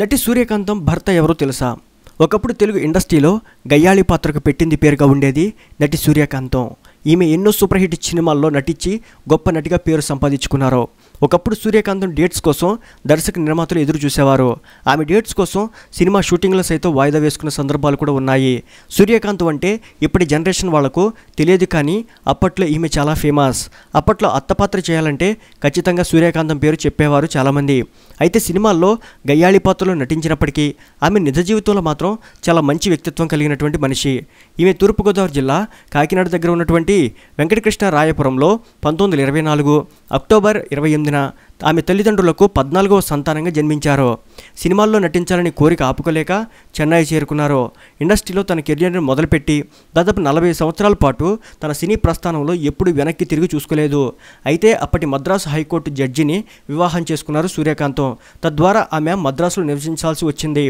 నటి సూర్యకాంతం భర్త ఎవరో తెలుసా ఒకప్పుడు తెలుగు ఇండస్ట్రీలో గయ్యాళి పాత్రకు పెట్టింది పేరుగా ఉండేది నటి సూర్యకాంతం ఈమె ఎన్నో సూపర్ హిట్ సినిమాల్లో నటించి గొప్ప నటిగా పేరు సంపాదించుకున్నారు ఒకప్పుడు సూర్యకాంతం డేట్స్ కోసం దర్శక నిర్మాతలు ఎదురు చూసేవారు ఆమె డేట్స్ కోసం సినిమా షూటింగ్లో సైతం వాయిదా వేసుకున్న సందర్భాలు కూడా ఉన్నాయి సూర్యకాంతం అంటే ఇప్పటి జనరేషన్ వాళ్లకు తెలియదు కానీ అప్పట్లో ఈమె చాలా ఫేమస్ అప్పట్లో అత్తపాత్ర చేయాలంటే ఖచ్చితంగా సూర్యకాంతం పేరు చెప్పేవారు చాలామంది అయితే సినిమాల్లో గయ్యాళి పాత్రలో నటించినప్పటికీ ఆమె నిజ జీవితంలో మాత్రం చాలా మంచి వ్యక్తిత్వం కలిగినటువంటి మనిషి ఈమె తూర్పుగోదావరి జిల్లా కాకినాడ దగ్గర ఉన్నటువంటి రెడ్డి వెంకటకృష్ణ రాయపురంలో పంతొమ్మిది వందల ఇరవై నాలుగు అక్టోబర్ ఇరవై ఎనిమిదిన ఆమె తల్లిదండ్రులకు పద్నాలుగవ సంతానంగా జన్మించారు సినిమాల్లో నటించాలని కోరిక ఆపుకోలేక చెన్నై చేరుకున్నారు ఇండస్ట్రీలో తన కెరియర్ను మొదలుపెట్టి దాదాపు నలభై సంవత్సరాల పాటు తన సినీ ప్రస్థానంలో ఎప్పుడు వెనక్కి తిరిగి చూసుకోలేదు అయితే అప్పటి మద్రాసు హైకోర్టు జడ్జిని వివాహం చేసుకున్నారు సూర్యకాంతం తద్వారా ఆమె మద్రాసులో నివసించాల్సి వచ్చింది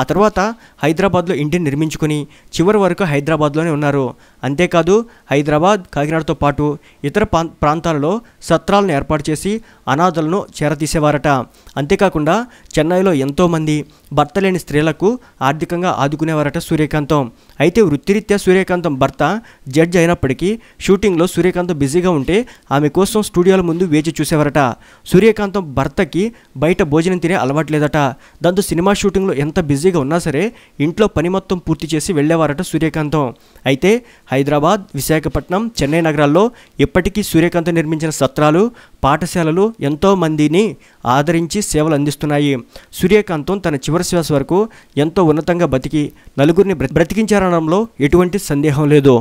ఆ తర్వాత హైదరాబాద్లో ఇంటిని నిర్మించుకుని చివరి వరకు హైదరాబాద్లోనే ఉన్నారు అంతేకాదు హైదరాబాద్ కాకినాడతో పాటు ఇతర ప్రాంతాలలో సత్రాలను ఏర్పాటు చేసి అనాథలను చేరతీసేవారట అంతేకాకుండా చెన్నైలో ఎంతోమంది భర్త లేని స్త్రీలకు ఆర్థికంగా ఆదుకునేవారట సూర్యకాంతం అయితే వృత్తిరీత్యా సూర్యకాంతం భర్త జడ్జ్ అయినప్పటికీ షూటింగ్లో సూర్యకాంతం బిజీగా ఉంటే ఆమె కోసం స్టూడియోల ముందు వేచి చూసేవారట సూర్యకాంతం భర్తకి బయట భోజనం తినే అలవాట్లేదట దాంతో సినిమా షూటింగ్లో ఎంత బిజీగా ఉన్నా సరే ఇంట్లో పని మొత్తం పూర్తి చేసి వెళ్ళేవారట సూర్యకాంతం అయితే హైదరాబాద్ విశాఖపట్నం చెన్నై నగరాల్లో ఇప్పటికీ సూర్యకాంత నిర్మించిన సత్రాలు పాఠశాలలు ఎంతో మందిని ఆదరించి సేవలు అందిస్తున్నాయి సూర్యకాంతం తన చివరి శ్వాస వరకు ఎంతో ఉన్నతంగా బతికి నలుగురిని బ్రతికించారనడంలో ఎటువంటి సందేహం లేదు